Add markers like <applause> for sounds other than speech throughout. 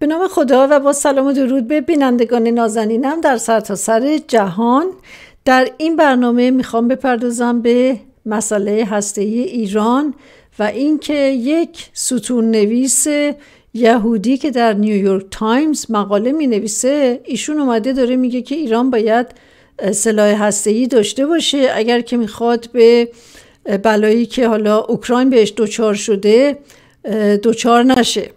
به نام خدا و با سلام و درود به بینندگان نازنینم در سرتاسر سر جهان در این برنامه میخوام بپردازم به مسئله هسته ایران و اینکه یک ستون نویس یهودی که در نیویورک تایمز مقاله می نویسه ایشون اومده داره میگه که ایران باید سلاح هسته ای داشته باشه اگر که میخواد به بلایی که حالا اوکراین بهش دچار شده دچار نشه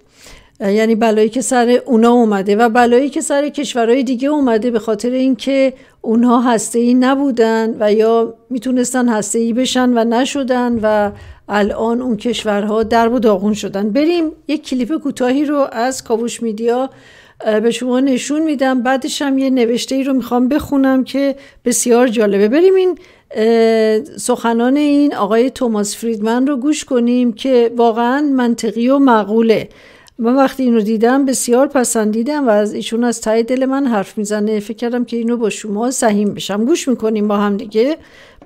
یعنی بلایی که سر اونا اومده و بلایی که سر کشورهای دیگه اومده به خاطر اینکه اونها هسته ای نبودن و یا میتونستن هسته ای بشن و نشدن و الان اون کشورها درب و داغون شدن بریم یک کلیپ کوتاهی رو از کاوش میدیا به شما نشون میدم بعدش هم یه نوشته ای رو میخوام بخونم که بسیار جالبه بریم این سخنان این آقای توماس فریدمن رو گوش کنیم که واقعا منطقی و معقوله من وقتی اینو دیدم بسیار پسندیدم و از ایشون از تای دل من حرف میزنه فکر کردم که اینو با شما سهیم بشم گوش میکنیم با هم دیگه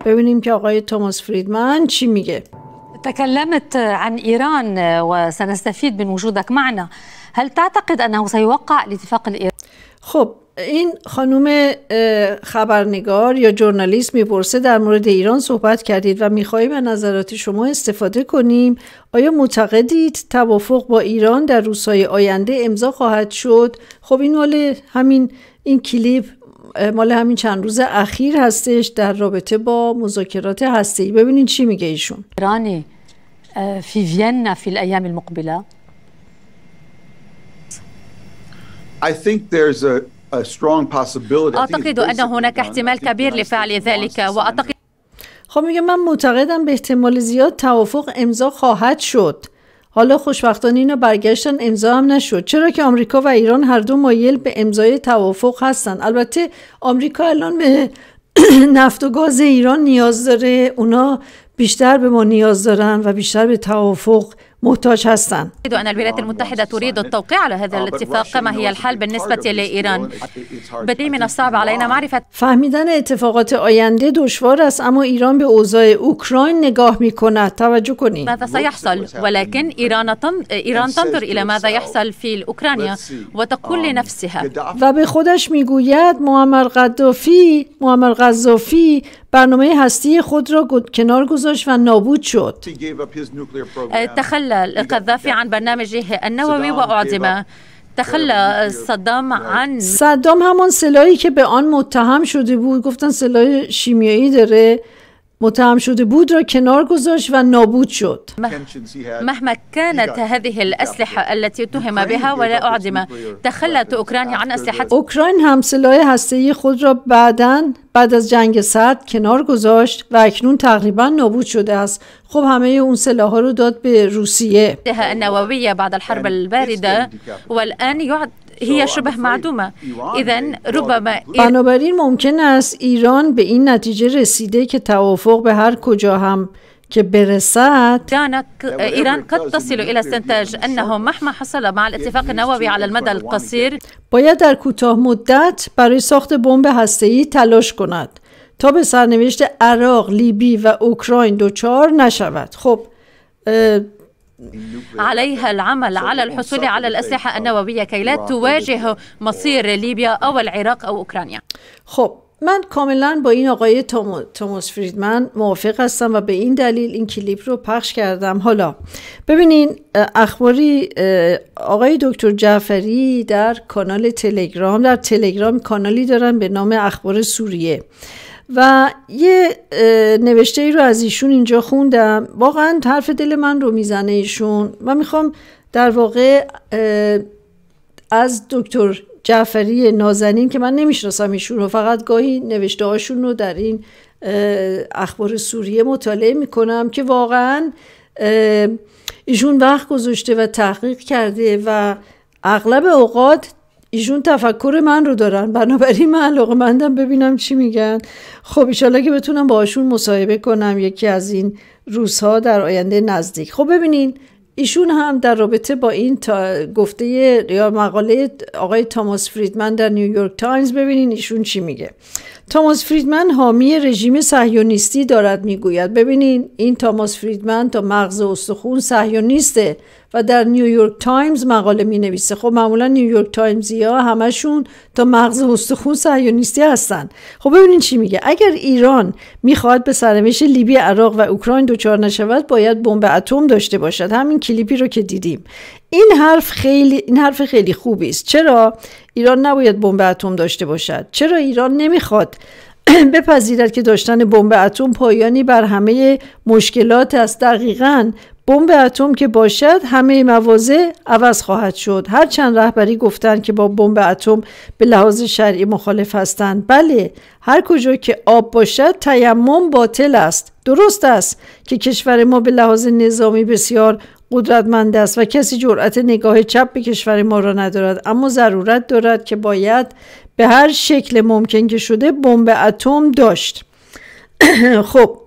ببینیم که آقای توماس فریدمن چی میگه تکلمت عن و وسنستفید من وجودک معنا هل تعتقد انه سیوقع الاتفاق ایران. خب این خانم خبرنگار یا جورنالیست میپرسه در مورد ایران صحبت کردید و میخواهیم از نظرات شما استفاده کنیم آیا معتقدید توافق با ایران در روزهای آینده امضا خواهد شد خب این مال همین این کلیپ مال همین چند روز اخیر هستش در رابطه با مذاکرات هستی ببینید چی میگه ایشون ایرانی فیوینه فیینا فی المقبله I think there's a أعتقد أن هناك احتمال كبير لفعل ذلك خب میگه من معتقدم به احتمال زیاد توافق امضا خواهد شد حالا خوشبختانه اینا برگشتن امضا هم نشد چرا که آمریکا و ایران هر دو مایل به امضای توافق هستند البته آمریکا الان به <clears throat> نفت و گاز ایران نیاز داره اونا بیشتر به ما نیاز دارن و بیشتر به توافق محتاج هستند ان الولايات المتحده تريد التوقيع على هذا الاتفاق ما هي الحال بالنسبه لايران بدي من الصعب علينا معرفه فهمیدن اتفاقات آینده دشوار است اما ایران به اوضاع اوکراین نگاه میکند توجه کنید ماذا سيحصل ولكن ایران ایران تنظر إلى ماذا يحصل في اوكرانيا وتقول um, لنفسها و به خودش میگوید معمر قذافی معمر قذافی برنامه هستی خود را کنار گذاشت و نابود شد تخلی القذافي عن برنامجه النووي وأعدم تخلى صدام عن صدام همون سلاحی که به آن متهم شده بود گفتن سلاح شیمیایی داره متهم شده بود را کنار گذاشت و نابود شد مهما كانت هذه الاسلحه التي اتهم بها ولا أعدم تخلت أوكرانيا عن أسلحة هم سلاح هسته‌ای خود را بعدا بعد از جنگ سرد کنار گذاشت و اکنون تقریبا نابود شده است خب همه اون سلاح ها رو داد به روسیه النووية بعد الحرب الان والآن هی شبه معدومه اذا ربما بنابراین ممکن است ایران به این نتیجه رسیده که توافق به هر کجا هم که برسد ایران قد تصل الى استنتاج انه مهما حصل مع الاتفاق النووي على المدى القصير باید در کوتاه مدت برای ساخت بمب هسته‌ای تلاش کند تا به سرنوشت عراق، لیبی و اوکراین دچار نشود. خب عليها العمل على الحصول على الأسلحة النووية كي لا تواجه مصير ليبيا او العراق أو أوكرانيا خب من کاملا با این آقای توماس فریدمن موافق هستم و به این دلیل این کلیپ رو پخش کردم حالا ببینین اخباری آقای دکتر جعفری در کانال تلگرام در تلگرام کانالی دارن به نام اخبار سوریه و یه نوشته ای رو از ایشون اینجا خوندم واقعا حرف دل من رو میزنه ایشون و میخوام در واقع از دکتر جعفری نازنین که من نمیشناسم ایشون رو فقط گاهی نوشته هاشون رو در این اخبار سوریه مطالعه میکنم که واقعا ایشون وقت گذاشته و تحقیق کرده و اغلب اوقات ایشون تفکر من رو دارن بنابراین من علاقه مندم ببینم چی میگن خب ایشالا که بتونم باشون مصاحبه کنم یکی از این روزها در آینده نزدیک خب ببینین ایشون هم در رابطه با این تا گفته یا مقاله آقای تاماس فریدمن در نیویورک تایمز ببینین ایشون چی میگه تاماس فریدمن حامی رژیم صهیونیستی دارد میگوید ببینین این تاماس فریدمن تا مغز استخون صهیونیسته و در نیویورک تایمز مقاله می نویسه خب معمولا نیویورک تایمزی ها همشون تا مغز استخون صهیونیستی هستن خب ببینین چی میگه اگر ایران میخواهد به سرنوشت لیبی عراق و اوکراین دچار نشود باید بمب اتم داشته باشد همین کلیپی رو که دیدیم این حرف خیلی این حرف خیلی خوبی است چرا ایران نباید بمب اتم داشته باشد چرا ایران نمیخواد <clears throat> بپذیرد که داشتن بمب اتم پایانی بر همه مشکلات است دقیقا بمب اتم که باشد همه مواضع عوض خواهد شد هرچند رهبری گفتند که با بمب اتم به لحاظ شرعی مخالف هستند بله هر کجا که آب باشد تیمم باطل است درست است که کشور ما به لحاظ نظامی بسیار قدرتمند است و کسی جرأت نگاه چپ به کشور ما را ندارد اما ضرورت دارد که باید به هر شکل ممکن که شده بمب اتم داشت <clears throat> خب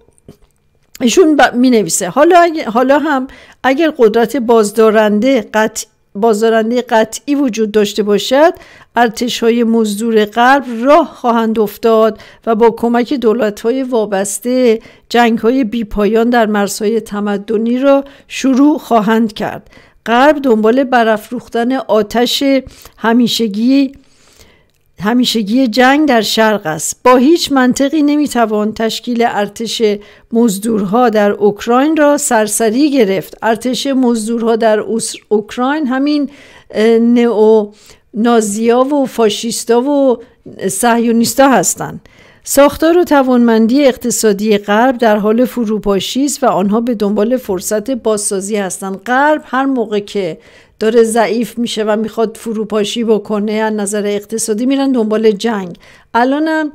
ایشون ب... می نویسه حالا, حالا هم اگر قدرت بازدارنده قطعی بازدارنده قطعی وجود داشته باشد ارتش های مزدور غرب راه خواهند افتاد و با کمک دولت های وابسته جنگ های بیپایان در مرزهای تمدنی را شروع خواهند کرد غرب دنبال برافروختن آتش همیشگی همیشگی جنگ در شرق است با هیچ منطقی نمیتوان تشکیل ارتش مزدورها در اوکراین را سرسری گرفت ارتش مزدورها در اوکراین همین نئو نازیا و فاشیستا و سهیونیستا هستند ساختار و توانمندی اقتصادی غرب در حال فروپاشی است و آنها به دنبال فرصت بازسازی هستند غرب هر موقع که داره ضعیف میشه و میخواد فروپاشی بکنه از نظر اقتصادی میرن دنبال جنگ الانم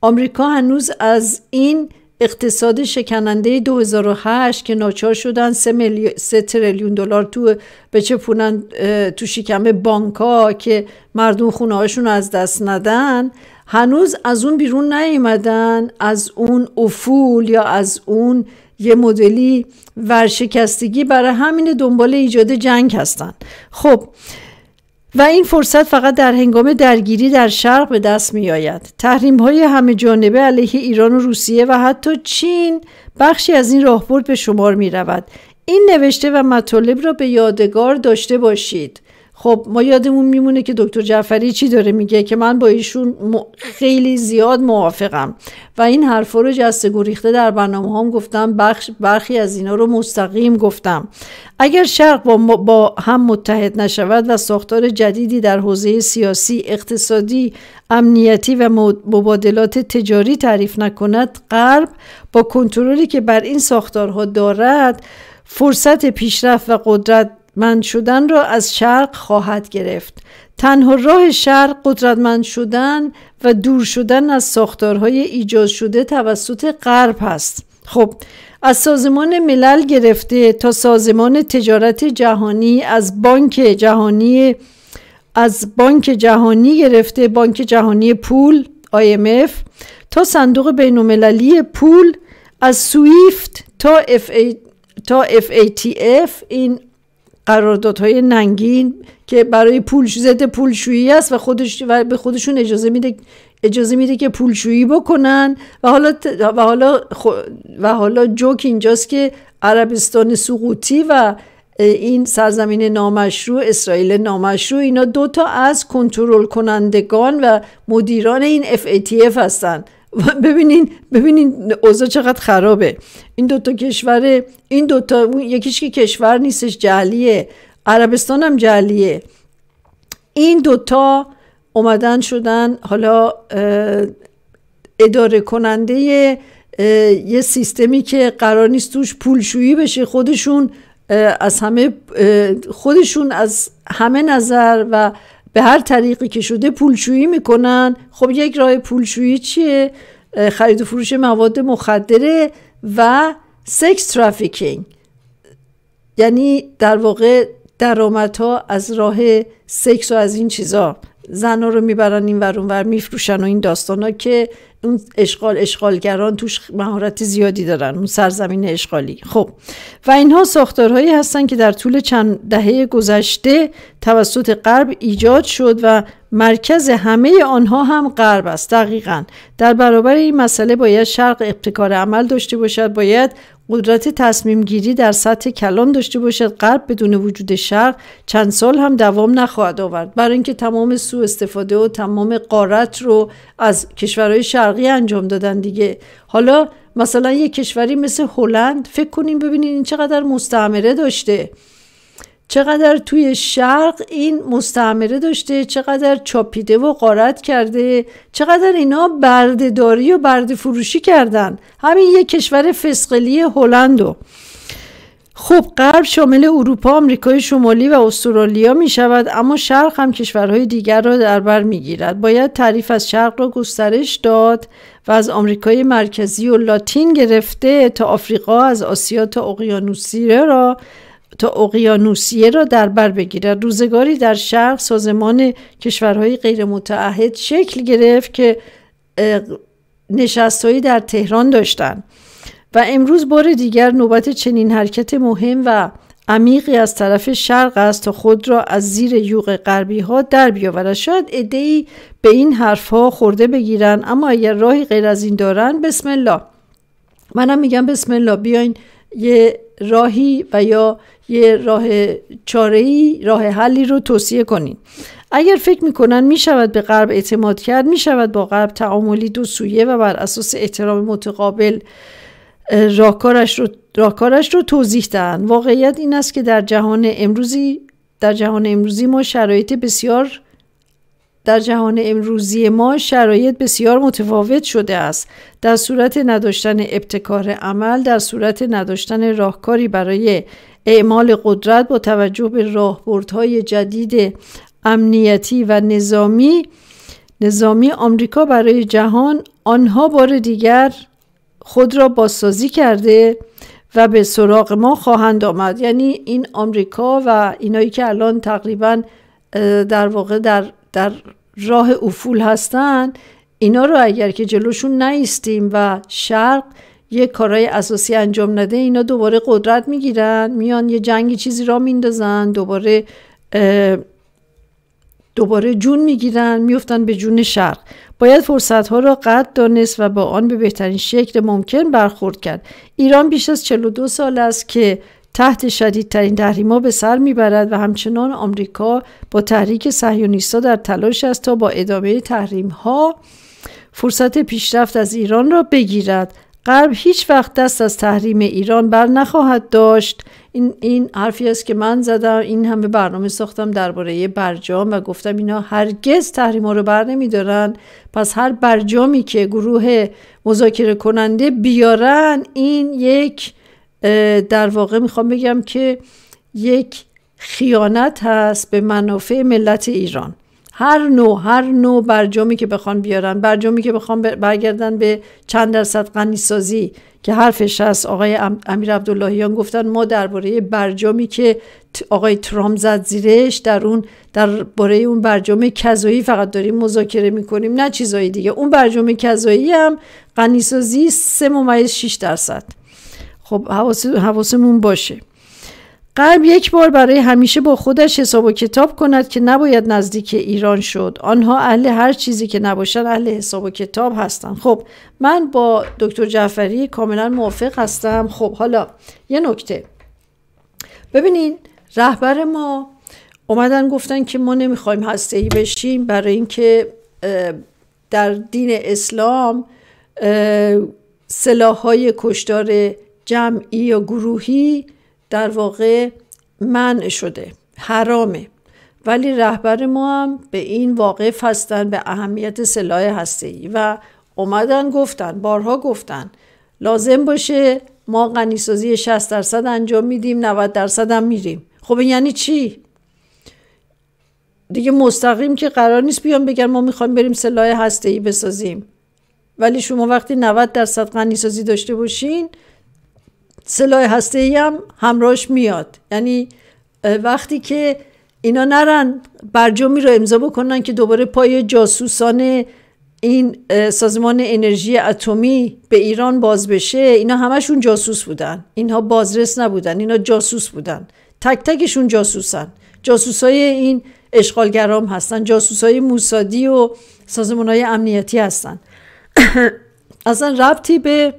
آمریکا هنوز از این اقتصاد شکننده 2008 که ناچار شدن 3, تریلیون دلار تو بچپونن تو شکم بانکا که مردم خونه هاشون از دست ندن هنوز از اون بیرون نیومدن از اون افول یا از اون یه مدلی ورشکستگی برای همین دنبال ایجاد جنگ هستند خب و این فرصت فقط در هنگام درگیری در شرق به دست می آید. تحریم های همه جانبه علیه ایران و روسیه و حتی چین بخشی از این راهبرد به شمار می رود. این نوشته و مطالب را به یادگار داشته باشید. خب ما یادمون میمونه که دکتر جعفری چی داره میگه که من با ایشون خیلی زیاد موافقم و این حرفا رو جسته گریخته در برنامه هم گفتم بخش برخی از اینا رو مستقیم گفتم اگر شرق با, با هم متحد نشود و ساختار جدیدی در حوزه سیاسی اقتصادی امنیتی و مبادلات تجاری تعریف نکند غرب با کنترلی که بر این ساختارها دارد فرصت پیشرفت و قدرت قدرتمند شدن را از شرق خواهد گرفت تنها راه شرق قدرتمند شدن و دور شدن از ساختارهای ایجاد شده توسط غرب است خب از سازمان ملل گرفته تا سازمان تجارت جهانی از بانک جهانی از بانک جهانی گرفته بانک جهانی پول IMF تا صندوق المللی پول از سویفت تا, تا FATF این قراردادهای ننگین که برای پول ضد پولشویی است و خودش و به خودشون اجازه میده اجازه میده که پولشویی بکنن و حالا و حالا و حالا جوک اینجاست که عربستان سقوطی و این سرزمین نامشروع اسرائیل نامشروع اینا دوتا از کنترل کنندگان و مدیران این FATF هستند <laughs> ببینین ببینین اوضاع چقدر خرابه این دوتا کشور این دوتا یکیش که کشور نیستش جعلیه عربستان هم جعلیه این دوتا اومدن شدن حالا اداره کننده یه سیستمی که قرار نیست توش پولشویی بشه خودشون از همه خودشون از همه نظر و به هر طریقی که شده پولشویی میکنن خب یک راه پولشویی چیه خرید و فروش مواد مخدره و سکس ترافیکینگ یعنی در واقع درآمدها از راه سکس و از این چیزا زنا رو میبرن این ورون ور میفروشن و این داستان ها که اون اشغال اشغالگران توش مهارت زیادی دارن اون سرزمین اشغالی خب و اینها ساختارهایی هستن که در طول چند دهه گذشته توسط غرب ایجاد شد و مرکز همه آنها هم غرب است دقیقا در برابر این مسئله باید شرق ابتکار عمل داشته باشد باید قدرت تصمیم گیری در سطح کلان داشته باشد غرب بدون وجود شرق چند سال هم دوام نخواهد آورد برای اینکه تمام سوء استفاده و تمام قارت رو از کشورهای شرقی انجام دادن دیگه حالا مثلا یک کشوری مثل هلند فکر کنیم ببینید این چقدر مستعمره داشته چقدر توی شرق این مستعمره داشته چقدر چاپیده و قارت کرده چقدر اینا بردهداری و برده فروشی کردن همین یه کشور فسقلی هلندو خب غرب شامل اروپا، آمریکای شمالی و استرالیا می شود اما شرق هم کشورهای دیگر را در بر می گیرد. باید تعریف از شرق را گسترش داد و از آمریکای مرکزی و لاتین گرفته تا آفریقا از آسیا تا اقیانوسیره را تا اقیانوسیه را در بر بگیرد روزگاری در شرق سازمان کشورهای غیر متعهد شکل گرفت که نشستهایی در تهران داشتند و امروز بار دیگر نوبت چنین حرکت مهم و عمیقی از طرف شرق است تا خود را از زیر یوغ غربی ها در بیاورد شاید عدهای به این ها خورده بگیرن اما اگر راهی غیر از این دارن بسم الله منم میگم بسم الله بیاین یه راهی و یا یه راه چارهی راه حلی رو توصیه کنین اگر فکر میکنن میشود به غرب اعتماد کرد میشود با غرب تعاملی دو سویه و بر اساس احترام متقابل راهکارش رو راهکارش رو توضیح دهند واقعیت این است که در جهان امروزی در جهان امروزی ما شرایط بسیار در جهان امروزی ما شرایط بسیار متفاوت شده است در صورت نداشتن ابتکار عمل در صورت نداشتن راهکاری برای اعمال قدرت با توجه به راهبردهای جدید امنیتی و نظامی نظامی آمریکا برای جهان آنها بار دیگر خود را بازسازی کرده و به سراغ ما خواهند آمد یعنی این آمریکا و اینایی که الان تقریبا در واقع در در راه افول هستن اینا رو اگر که جلوشون نیستیم و شرق یه کارهای اساسی انجام نده اینا دوباره قدرت میگیرن میان یه جنگی چیزی را میندازن دوباره دوباره جون میگیرن میفتن به جون شرق باید فرصت ها را قد دانست و با آن به بهترین شکل ممکن برخورد کرد ایران بیش از 42 سال است که تحت شدیدترین تحریما به سر میبرد و همچنان آمریکا با تحریک صهیونیستا در تلاش است تا با ادامه تحریم ها فرصت پیشرفت از ایران را بگیرد غرب هیچ وقت دست از تحریم ایران بر نخواهد داشت این, این حرفی است که من زدم این همه برنامه ساختم درباره برجام و گفتم اینا هرگز تحریم ها رو بر نمیدارن پس هر برجامی که گروه مذاکره کننده بیارن این یک در واقع میخوام بگم که یک خیانت هست به منافع ملت ایران هر نوع هر نوع برجامی که بخوان بیارن برجامی که بخوان برگردن به چند درصد غنیسازی که حرفش هست آقای امیر عبداللهیان گفتن ما درباره برجامی که آقای ترام زد زیرش در اون درباره اون برجام کذایی فقط داریم مذاکره میکنیم نه چیزایی دیگه اون برجام کذایی هم ممیز 6 درصد خب حواسمون باشه قلب یک بار برای همیشه با خودش حساب و کتاب کند که نباید نزدیک ایران شد آنها اهل هر چیزی که نباشن اهل حساب و کتاب هستند خب من با دکتر جعفری کاملا موافق هستم خب حالا یه نکته ببینین رهبر ما اومدن گفتن که ما نمیخوایم هسته ای بشیم برای اینکه در دین اسلام سلاح های کشدار جمعی یا گروهی در واقع منع شده حرامه ولی رهبر ما هم به این واقف هستن به اهمیت سلاح ای. و اومدن گفتن بارها گفتن لازم باشه ما غنیسازی 60 درصد انجام میدیم 90 درصد هم میریم خب یعنی چی دیگه مستقیم که قرار نیست بیان بگن ما میخوایم بریم سلاح هسته ای بسازیم ولی شما وقتی 90 درصد غنیسازی داشته باشین سلاح هسته هم همراهش میاد یعنی وقتی که اینا نرن برجامی رو امضا بکنن که دوباره پای جاسوسان این سازمان انرژی اتمی به ایران باز بشه اینا همشون جاسوس بودن اینها بازرس نبودن اینا جاسوس بودن تک تکشون جاسوسن های این اشغالگرام هستن های موسادی و سازمان های امنیتی هستن <coughs> اصلا ربطی به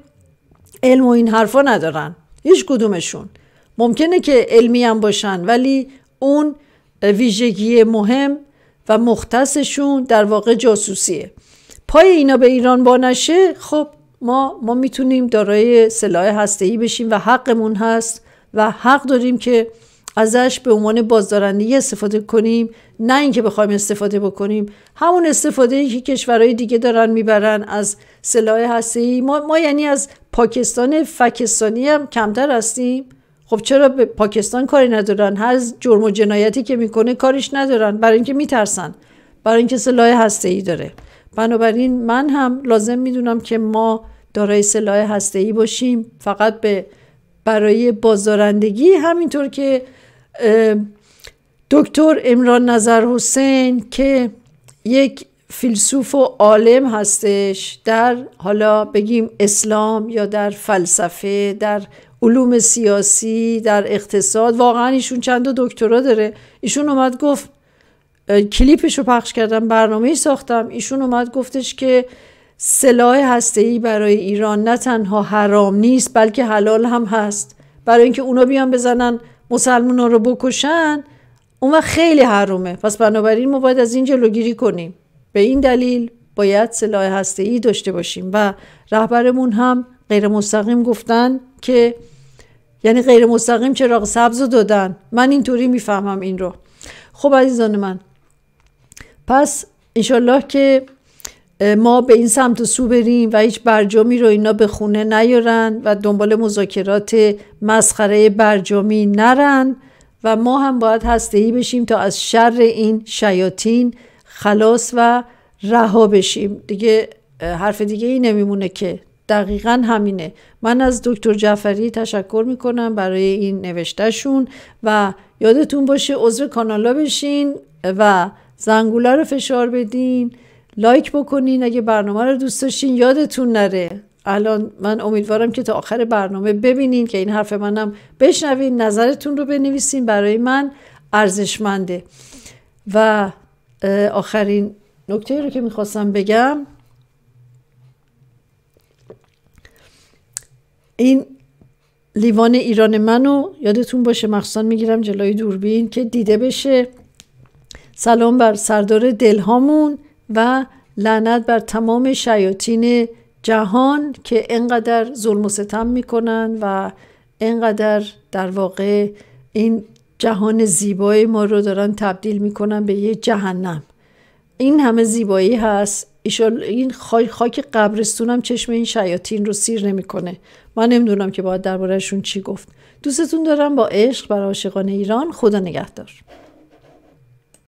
علم و این حرفا ندارن هیچ کدومشون ممکنه که علمی هم باشن ولی اون ویژگی مهم و مختصشون در واقع جاسوسیه پای اینا به ایران با نشه خب ما ما میتونیم دارای سلاح هسته‌ای بشیم و حقمون هست و حق داریم که ازش به عنوان بازدارندگی استفاده کنیم نه اینکه بخوایم استفاده بکنیم همون استفاده ای که کشورهای دیگه دارن میبرن از سلاح هستی ما, ما یعنی از پاکستان فکستانی هم کمتر هستیم خب چرا به پاکستان کاری ندارن هر جرم و جنایتی که میکنه کارش ندارن برای اینکه میترسن برای اینکه سلاح هسته داره بنابراین من هم لازم میدونم که ما دارای سلاح هسته ای باشیم فقط به برای بازدارندگی همینطور که دکتر امران نظر حسین که یک فیلسوف و عالم هستش در حالا بگیم اسلام یا در فلسفه در علوم سیاسی در اقتصاد واقعا ایشون چند دکترا داره ایشون اومد گفت کلیپش رو پخش کردم برنامه ساختم ایشون اومد گفتش که سلاح ای برای ایران نه تنها حرام نیست بلکه حلال هم هست برای اینکه اونا بیان بزنن مسلمان رو بکشن اون وقت خیلی حرومه پس بنابراین ما باید از این جلوگیری کنیم به این دلیل باید سلاح هسته ای داشته باشیم و رهبرمون هم غیر مستقیم گفتن که یعنی غیر مستقیم چراغ سبز رو دادن من اینطوری میفهمم این رو خب عزیزان من پس انشالله که ما به این سمت و سو بریم و هیچ برجامی رو اینا به خونه نیارن و دنبال مذاکرات مسخره برجامی نرن و ما هم باید هستهی بشیم تا از شر این شیاطین خلاص و رها بشیم دیگه حرف دیگه ای نمیمونه که دقیقا همینه من از دکتر جعفری تشکر میکنم برای این نوشتهشون و یادتون باشه عضو کانالا بشین و زنگوله رو فشار بدین لایک بکنین اگه برنامه رو دوست داشتین یادتون نره الان من امیدوارم که تا آخر برنامه ببینین که این حرف منم بشنوین نظرتون رو بنویسین برای من ارزشمنده و آخرین نکته رو که میخواستم بگم این لیوان ایران منو یادتون باشه مخصوصا میگیرم جلوی دوربین که دیده بشه سلام بر سردار دلهامون و لعنت بر تمام شیاطین جهان که انقدر ظلم و ستم میکنن و انقدر در واقع این جهان زیبای ما رو دارن تبدیل میکنن به یه جهنم این همه زیبایی هست این خاک قبرستون هم چشم این شیاطین رو سیر نمیکنه من نمیدونم که باید دربارهشون چی گفت دوستتون دارم با عشق برای عاشقان ایران خدا نگهدار